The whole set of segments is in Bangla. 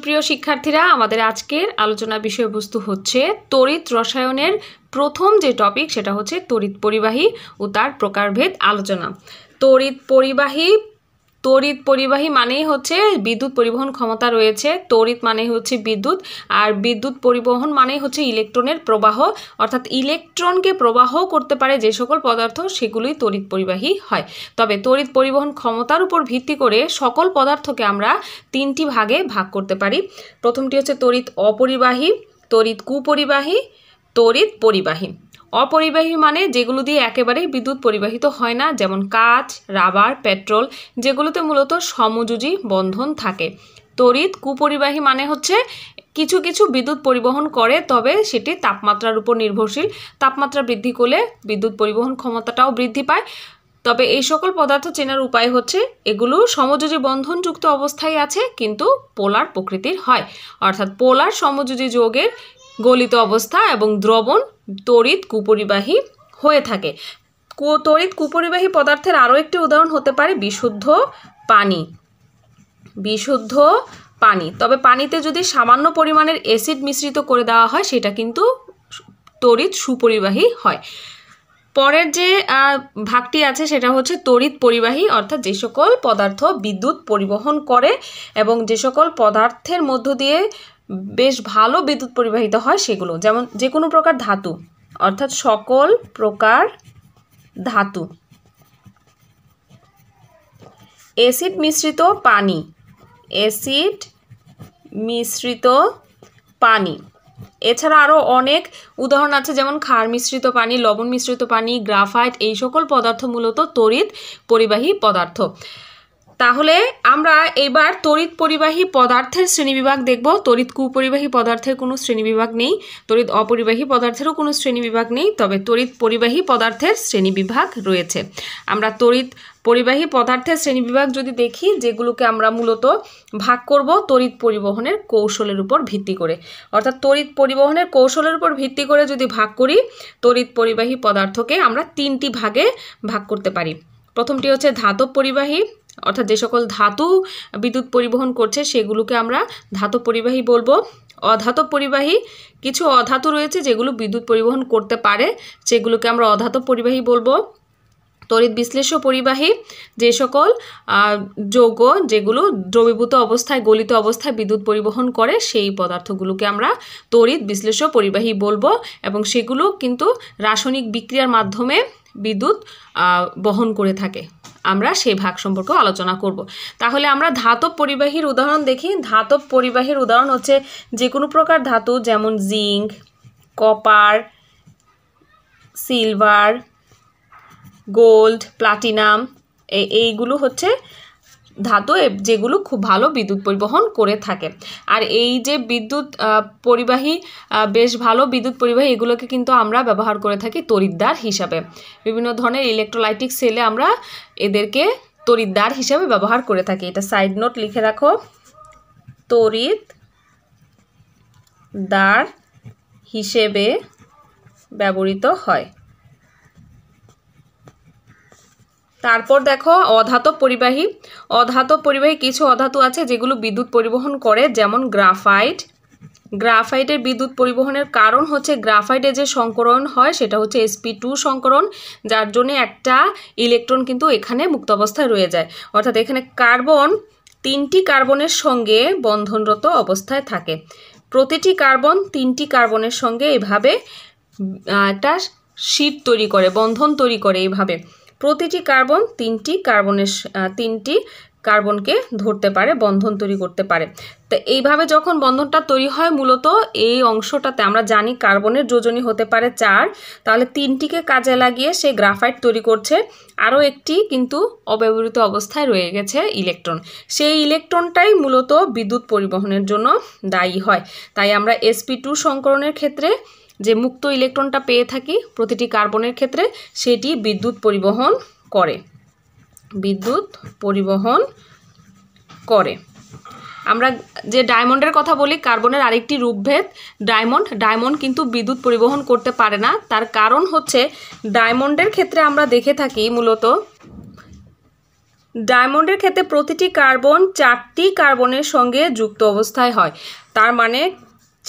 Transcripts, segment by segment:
সুপ্রিয় শিক্ষার্থীরা আমাদের আজকের আলোচনা বিষয়বস্তু হচ্ছে তড়িৎ রসায়নের প্রথম যে টপিক সেটা হচ্ছে তড়িৎ পরিবাহী ও তার প্রকারভেদ আলোচনা তড়িৎ পরিবাহী তড়িৎ পরিবাহী মানেই হচ্ছে বিদ্যুৎ পরিবহন ক্ষমতা রয়েছে তড়িৎ মানে হচ্ছে বিদ্যুৎ আর বিদ্যুৎ পরিবহন মানে হচ্ছে ইলেকট্রনের প্রবাহ অর্থাৎ ইলেকট্রনকে প্রবাহ করতে পারে যে সকল পদার্থ সেগুলোই তড়িৎ পরিবাহী হয় তবে তড়িৎ পরিবহন ক্ষমতার উপর ভিত্তি করে সকল পদার্থকে আমরা তিনটি ভাগে ভাগ করতে পারি প্রথমটি হচ্ছে তড়িৎ অপরিবাহী তড়িৎ কুপরিবাহী তড়িৎ পরিবাহী অপরিবাহী মানে যেগুলো দিয়ে একেবারেই বিদ্যুৎ পরিবাহিত হয় না যেমন কাঁচ রাবার পেট্রোল যেগুলোতে মূলত সমযোজী বন্ধন থাকে তড়িৎ কুপরিবাহী মানে হচ্ছে কিছু কিছু বিদ্যুৎ পরিবহন করে তবে সেটি তাপমাত্রার উপর নির্ভরশীল তাপমাত্রা বৃদ্ধি করলে বিদ্যুৎ পরিবহন ক্ষমতাটাও বৃদ্ধি পায় তবে এই সকল পদার্থ চেনার উপায় হচ্ছে এগুলো সমযোজী বন্ধনযুক্ত অবস্থায় আছে কিন্তু পোলার প্রকৃতির হয় অর্থাৎ পোলার সমযোজী যোগের গলিত অবস্থা এবং দ্রবণ তড়িৎ কুপরিবাহী হয়ে থাকে তড়িৎ কুপরিবাহী পদার্থের আরও একটি উদাহরণ হতে পারে বিশুদ্ধ পানি বিশুদ্ধ পানি তবে পানিতে যদি সামান্য পরিমাণের অ্যাসিড মিশ্রিত করে দেওয়া হয় সেটা কিন্তু তড়িৎ সুপরিবাহী হয় পরের যে ভাগটি আছে সেটা হচ্ছে তড়িৎ পরিবাহী অর্থাৎ যে সকল পদার্থ বিদ্যুৎ পরিবহন করে এবং যে সকল পদার্থের মধ্য দিয়ে বেশ ভালো বিদ্যুৎ পরিবাহিত হয় সেগুলো যেমন যে কোনো প্রকার ধাতু অর্থাৎ সকল প্রকার ধাতু অ্যাসিড মিশ্রিত পানি অ্যাসিড মিশ্রিত পানি এছাড়া আরও অনেক উদাহরণ আছে যেমন খার মিশ্রিত পানি লবণ মিশ্রিত পানি গ্রাফাইট এই সকল পদার্থ মূলত তড়িৎ পরিবাহী পদার্থ তাহলে আমরা এবার তড়িৎ পরিবাহী পদার্থের শ্রেণীবিভাগ দেখব তড়িৎ কুপরিবাহী পদার্থের কোনো শ্রেণীবিভাগ নেই তড়িৎ অপরিবাহী পদার্থেরও কোনো শ্রেণীবিভাগ নেই তবে তড়িৎ পরিবাহী পদার্থের শ্রেণীবিভাগ রয়েছে আমরা তড়িৎ পরিবাহী পদার্থের শ্রেণীবিভাগ যদি দেখি যেগুলোকে আমরা মূলত ভাগ করব তড়িৎ পরিবহনের কৌশলের উপর ভিত্তি করে অর্থাৎ তড়িৎ পরিবহনের কৌশলের উপর ভিত্তি করে যদি ভাগ করি তড়িৎ পরিবাহী পদার্থকে আমরা তিনটি ভাগে ভাগ করতে পারি প্রথমটি হচ্ছে ধাতব পরিবাহী অর্থাৎ যে সকল ধাতু বিদ্যুৎ পরিবহন করছে সেগুলোকে আমরা ধাতু পরিবাহী বলবো অধাতব পরিবাহী কিছু অধাতু রয়েছে যেগুলো বিদ্যুৎ পরিবহন করতে পারে সেগুলোকে আমরা অধাতব পরিবাহী বলবো তড়িৎ বিশ্লেষ্য পরিবাহী যে সকল যৌগ যেগুলো দ্রবীভূত অবস্থায় গলিত অবস্থায় বিদ্যুৎ পরিবহন করে সেই পদার্থগুলোকে আমরা তড়িৎ বিশ্লেষ্য পরিবাহী বলবো এবং সেগুলো কিন্তু রাসায়নিক বিক্রিয়ার মাধ্যমে বিদ্যুৎ বহন করে থাকে আমরা সেই ভাগ সম্পর্কেও আলোচনা করব। তাহলে আমরা ধাতব পরিবাহীর উদাহরণ দেখি ধাতব পরিবাহীর উদাহরণ হচ্ছে যে কোনো প্রকার ধাতু যেমন zinc copper silver gold platinum এইগুলো হচ্ছে ধাতু যেগুলো খুব ভালো বিদ্যুৎ পরিবহন করে থাকে আর এই যে বিদ্যুৎ পরিবাহী বেশ ভালো বিদ্যুৎ পরিবাহী এগুলোকে কিন্তু আমরা ব্যবহার করে থাকি তরিদ্দার হিসাবে বিভিন্ন ধরনের ইলেকট্রোলাইটিক সেলে আমরা এদেরকে তরিদ্দার হিসাবে ব্যবহার করে থাকি এটা সাইড নোট লিখে রাখো তরিত দার হিসেবে ব্যবহৃত হয় তারপর দেখো অধাতব পরিবাহী অধাতব পরিবাহী কিছু অধাতু আছে যেগুলো বিদ্যুৎ পরিবহন করে যেমন গ্রাফাইট গ্রাফাইটের বিদ্যুৎ পরিবহনের কারণ হচ্ছে গ্রাফাইটে যে সংকরণ হয় সেটা হচ্ছে এসপি টু সংকরণ যার জন্য একটা ইলেকট্রন কিন্তু এখানে মুক্ত অবস্থায় রয়ে যায় অর্থাৎ এখানে কার্বন তিনটি কার্বনের সঙ্গে বন্ধনরত অবস্থায় থাকে প্রতিটি কার্বন তিনটি কার্বনের সঙ্গে এভাবে একটা শীত তৈরি করে বন্ধন তৈরি করে এইভাবে প্রতিটি কার্বন তিনটি কার্বনের তিনটি কার্বনকে ধরতে পারে বন্ধন তৈরি করতে পারে তো এইভাবে যখন বন্ধনটা তৈরি হয় মূলত এই অংশটাতে আমরা জানি কার্বনের যোজনী হতে পারে চার তাহলে তিনটিকে কাজে লাগিয়ে সে গ্রাফাইট তৈরি করছে আরও একটি কিন্তু অব্যবহৃত অবস্থায় রয়ে গেছে ইলেকট্রন সেই ইলেকট্রনটাই মূলত বিদ্যুৎ পরিবহনের জন্য দায়ী হয় তাই আমরা এসপি টু সংকরণের ক্ষেত্রে যে মুক্ত ইলেকট্রনটা পেয়ে থাকি প্রতিটি কার্বনের ক্ষেত্রে সেটি বিদ্যুৎ পরিবহন করে বিদ্যুৎ পরিবহন করে আমরা যে ডায়মন্ডের কথা বলি কার্বনের আরেকটি রূপভেদ ডায়মন্ড ডায়মন্ড কিন্তু বিদ্যুৎ পরিবহন করতে পারে না তার কারণ হচ্ছে ডায়মন্ডের ক্ষেত্রে আমরা দেখে থাকি মূলত ডায়মন্ডের ক্ষেত্রে প্রতিটি কার্বন চারটি কার্বনের সঙ্গে যুক্ত অবস্থায় হয় তার মানে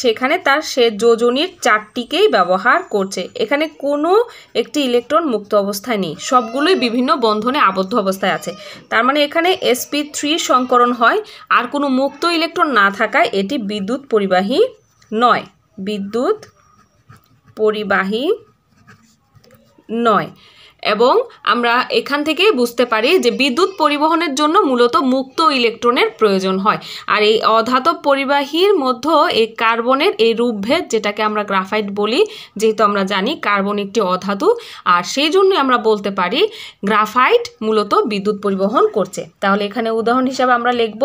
সেখানে তার সে যোজনীর চারটিকেই ব্যবহার করছে এখানে কোনো একটি ইলেকট্রন মুক্ত অবস্থায় নেই সবগুলোই বিভিন্ন বন্ধনে আবদ্ধ অবস্থায় আছে তার মানে এখানে এসপি থ্রি সংকরণ হয় আর কোনো মুক্ত ইলেকট্রন না থাকায় এটি বিদ্যুৎ পরিবাহী নয় বিদ্যুৎ পরিবাহী নয় এবং আমরা এখান থেকে বুঝতে পারি যে বিদ্যুৎ পরিবহনের জন্য মূলত মুক্ত ইলেকট্রনের প্রয়োজন হয় আর এই অধাতব পরিবাহীর মধ্যে এই কার্বনের এই রূপভেদ যেটাকে আমরা গ্রাফাইট বলি যেহেতু আমরা জানি কার্বন একটি অধাতু আর সেই জন্য আমরা বলতে পারি গ্রাফাইট মূলত বিদ্যুৎ পরিবহন করছে তাহলে এখানে উদাহরণ হিসাবে আমরা লিখব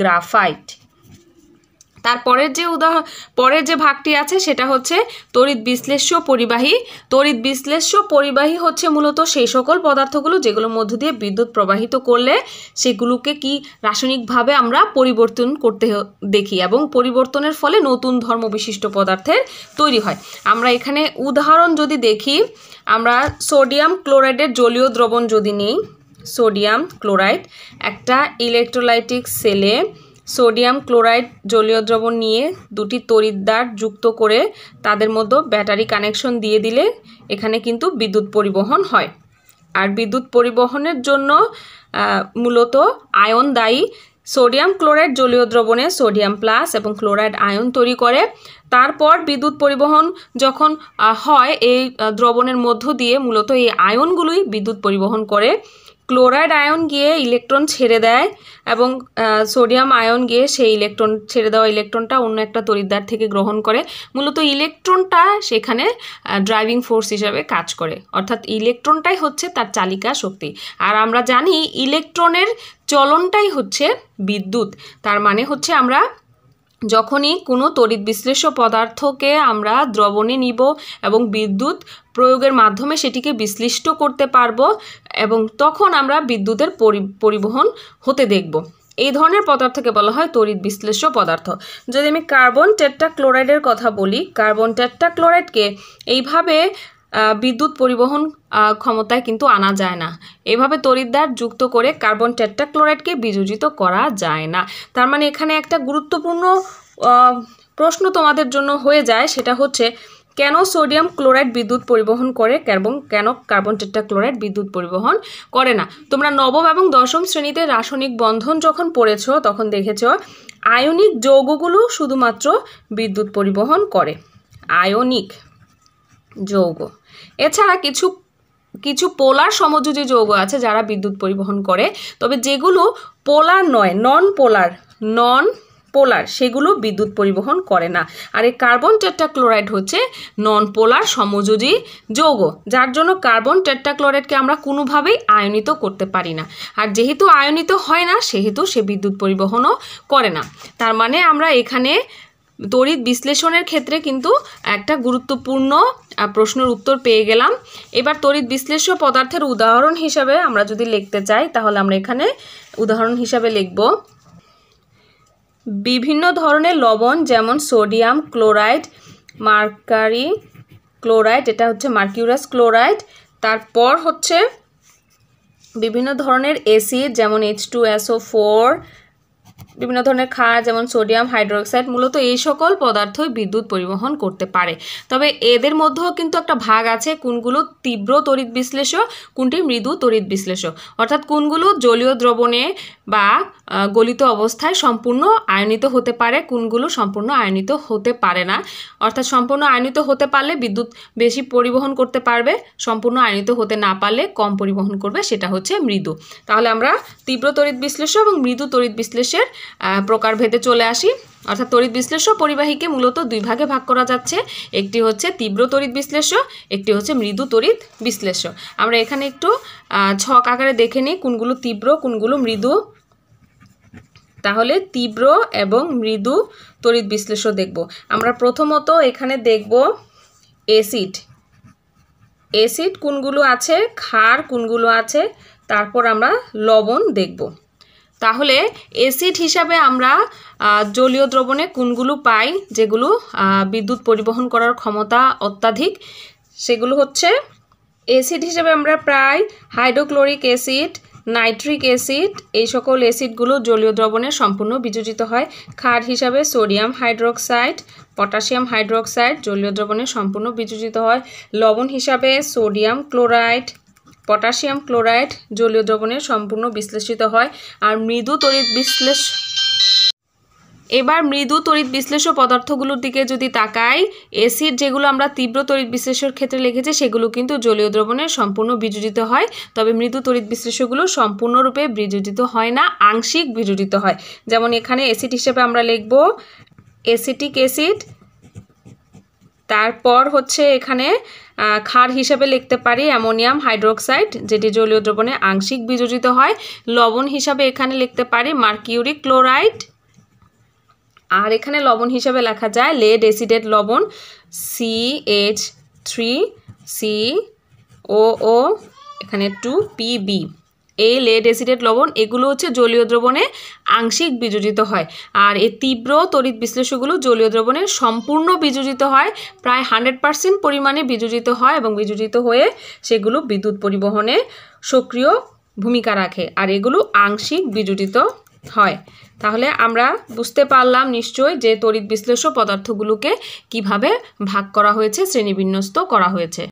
গ্রাফাইট তারপরের যে উদাহ পরের যে ভাগটি আছে সেটা হচ্ছে তড়িৎ বিশ্লেষ্য পরিবাহী তড়িৎ বিশ্লেষ্য পরিবাহী হচ্ছে মূলত সেই সকল পদার্থগুলো যেগুলোর মধ্য দিয়ে বিদ্যুৎ প্রবাহিত করলে সেগুলোকে কি রাসায়নিকভাবে আমরা পরিবর্তন করতে দেখি এবং পরিবর্তনের ফলে নতুন ধর্মবিশিষ্ট পদার্থের তৈরি হয় আমরা এখানে উদাহরণ যদি দেখি আমরা সোডিয়াম ক্লোরাইডের জলীয় দ্রবণ যদি নিই সোডিয়াম ক্লোরাইড একটা ইলেকট্রোলাইটিক সেলে সোডিয়াম ক্লোরাইড জলীয় দ্রবণ নিয়ে দুটি তরিদ্দার যুক্ত করে তাদের মধ্যে ব্যাটারি কানেকশন দিয়ে দিলে এখানে কিন্তু বিদ্যুৎ পরিবহন হয় আর বিদ্যুৎ পরিবহনের জন্য মূলত আয়ন দায়ী সোডিয়াম ক্লোরাইড জলীয় দ্রবণে সোডিয়াম প্লাস এবং ক্লোরাইড আয়ন তৈরি করে তারপর বিদ্যুৎ পরিবহন যখন হয় এই দ্রবণের মধ্য দিয়ে মূলত এই আয়নগুলোই বিদ্যুৎ পরিবহন করে ক্লোরাইড আয়ন গিয়ে ইলেকট্রন ছেড়ে দেয় এবং সোডিয়াম আয়ন গিয়ে সেই ইলেকট্রন ছেড়ে দেওয়া ইলেকট্রনটা অন্য একটা তরিদ্দার থেকে গ্রহণ করে মূলত ইলেকট্রনটা সেখানে ড্রাইভিং ফোর্স হিসাবে কাজ করে অর্থাৎ ইলেকট্রনটাই হচ্ছে তার চালিকা শক্তি আর আমরা জানি ইলেকট্রনের চলনটাই হচ্ছে বিদ্যুৎ তার মানে হচ্ছে আমরা যখনই কোনো তড়িৎ বিশ্লেষ্য পদার্থকে আমরা দ্রবণে নিব এবং বিদ্যুৎ প্রয়োগের মাধ্যমে সেটিকে বিশ্লিষ্ট করতে পারব এবং তখন আমরা বিদ্যুতের পরিবহন হতে দেখব এই ধরনের পদার্থকে বলা হয় তড়িৎ বিশ্লেষ্য পদার্থ যদি আমি কার্বন টেট্টা ক্লোরাইডের কথা বলি কার্বন টেট্টা ক্লোরাইডকে এইভাবে বিদ্যুৎ পরিবহন ক্ষমতায় কিন্তু আনা যায় না এভাবে তরিদ্বার যুক্ত করে কার্বন টেট্রাক্লোরাইডকে বিযোজিত করা যায় না তার মানে এখানে একটা গুরুত্বপূর্ণ প্রশ্ন তোমাদের জন্য হয়ে যায় সেটা হচ্ছে কেন সোডিয়াম ক্লোরাইড বিদ্যুৎ পরিবহন করে এবং কেন কার্বন টেট্রাক্লোরাইড বিদ্যুৎ পরিবহন করে না তোমরা নবম এবং দশম শ্রেণীতে রাসায়নিক বন্ধন যখন পড়েছ তখন দেখেছ আয়নিক যৌগগুলো শুধুমাত্র বিদ্যুৎ পরিবহন করে আয়নিক যৌগ এছাড়া কিছু কিছু পোলার সমযোজী যৌগ আছে যারা বিদ্যুৎ পরিবহন করে তবে যেগুলো পোলার নয় নন পোলার নন পোলার সেগুলো বিদ্যুৎ পরিবহন করে না আর এই কার্বন টেট্রাক্লোরাইড হচ্ছে নন পোলার সমযোজী যৌগ যার জন্য কার্বন টেট্রাক্লোরাইডকে আমরা কোনোভাবেই আয়নিত করতে পারি না আর যেহেতু আয়নিত হয় না সেহেতু সে বিদ্যুৎ পরিবহনও করে না তার মানে আমরা এখানে তড়িৎ বিশ্লেষণের ক্ষেত্রে কিন্তু একটা গুরুত্বপূর্ণ প্রশ্নের উত্তর পেয়ে গেলাম এবার তড়িৎ বিশ্লেষ্য পদার্থের উদাহরণ হিসাবে আমরা যদি লিখতে চাই তাহলে আমরা এখানে উদাহরণ হিসাবে লিখব বিভিন্ন ধরনের লবণ যেমন সোডিয়াম ক্লোরাইড মার্কারি ক্লোরাইড এটা হচ্ছে মার্কিউরাস ক্লোরাইড তারপর হচ্ছে বিভিন্ন ধরনের এসিড যেমন এইচ টু এসও ফোর বিভিন্ন ধরনের ক্ষার যেমন সোডিয়াম হাইড্রোক্সাইড মূলত এই সকল পদার্থ বিদ্যুৎ পরিবহন করতে পারে তবে এদের মধ্যেও কিন্তু একটা ভাগ আছে কোনগুলো তীব্র তড়িৎ বিশ্লেষক কোনটি মৃদু তড়িৎ বিশ্লেষক অর্থাৎ কোনগুলো জলীয় দ্রবণে বা গলিত অবস্থায় সম্পূর্ণ আয়নিত হতে পারে কোনগুলো সম্পূর্ণ আয়নিত হতে পারে না অর্থাৎ সম্পূর্ণ আয়নিত হতে পারলে বিদ্যুৎ বেশি পরিবহন করতে পারবে সম্পূর্ণ আয়নিত হতে না পারলে কম পরিবহন করবে সেটা হচ্ছে মৃদু তাহলে আমরা তীব্র তড়িৎ বিশ্লেষ্য এবং মৃদু তড়িৎ বিশ্লেষের প্রকারভেদে চলে আসি অর্থাৎ তড়িৎ বিশ্লেষ্য পরিবাহীকে মূলত দুই ভাগে ভাগ করা যাচ্ছে একটি হচ্ছে তীব্র তড়িৎ বিশ্লেষ্য একটি হচ্ছে মৃদু তড়িৎ বিশ্লেষ্য আমরা এখানে একটু ছক আকারে দেখে নিই কোনগুলো তীব্র কোনগুলো মৃদু তাহলে তীব্র এবং মৃদু তড়িৎ বিশ্লেষণ দেখব আমরা প্রথমত এখানে দেখব এসিড এসিড কোনগুলো আছে ক্ষার কোনগুলো আছে তারপর আমরা লবণ দেখব তাহলে এসিড হিসাবে আমরা জলীয় দ্রবণে কোনগুলো পাই যেগুলো বিদ্যুৎ পরিবহন করার ক্ষমতা অত্যাধিক সেগুলো হচ্ছে অ্যাসিড হিসেবে আমরা প্রায় হাইড্রোক্লোরিক অ্যাসিড নাইট্রিক অ্যাসিড এই সকল অ্যাসিডগুলো জলীয় দ্রবণে সম্পূর্ণ বিযোজিত হয় ক্ষার হিসাবে সোডিয়াম হাইড্রোক্সাইড পটাশিয়াম হাইড্রোক্সাইড জলীয় দ্রবণে সম্পূর্ণ বিযোজিত হয় লবণ হিসাবে সোডিয়াম ক্লোরাইড পটাশিয়াম ক্লোরাইড জলীয় দ্রবণে সম্পূর্ণ বিশ্লেষিত হয় আর মৃদু তড়িৎ বিশ্লেষ এবার মৃদু তড়িৎ বিশ্লেষক পদার্থগুলোর দিকে যদি তাকাই এসিড যেগুলো আমরা তীব্র তড়িৎ বিশ্লেষের ক্ষেত্রে লিখেছি সেগুলো কিন্তু জলীয় দ্রবণে সম্পূর্ণ বিযোজিত হয় তবে মৃদু তড়িৎ বিশ্লেষগুলো সম্পূর্ণরূপে বিযোজিত হয় না আংশিক বিযোজিত হয় যেমন এখানে এসিড হিসেবে আমরা লিখব এসিটিক এসিড তারপর হচ্ছে এখানে খার হিসাবে লিখতে পারি অ্যামোনিয়াম হাইড্রোক্সাইড যেটি জলীয় দ্রবণে আংশিক বিযোজিত হয় লবণ হিসাবে এখানে লিখতে পারি মার্কিউরি ক্লোরাইড আর এখানে লবণ হিসেবে লেখা যায় লেড এসিডেড লবণ C H three C O O এখানে টু পিবি এই লেড এসিডেড লবণ এগুলো হচ্ছে জলীয় দ্রবণে আংশিক বিযোজিত হয় আর এই তীব্র তড়িৎ বিশ্লেষকগুলো জলীয় দ্রবণে সম্পূর্ণ বিযোজিত হয় প্রায় হান্ড্রেড পারসেন্ট পরিমাণে বিযোজিত হয় এবং বিযোজিত হয়ে সেগুলো বিদ্যুৎ পরিবহনে সক্রিয় ভূমিকা রাখে আর এগুলো আংশিক বিযোজিত হয় তাহলে আমরা বুঝতে পারলাম নিশ্চয় যে তড়িৎ বিশ্লেষ্য পদার্থগুলোকে কিভাবে ভাগ করা হয়েছে শ্রেণীবিন্যস্ত করা হয়েছে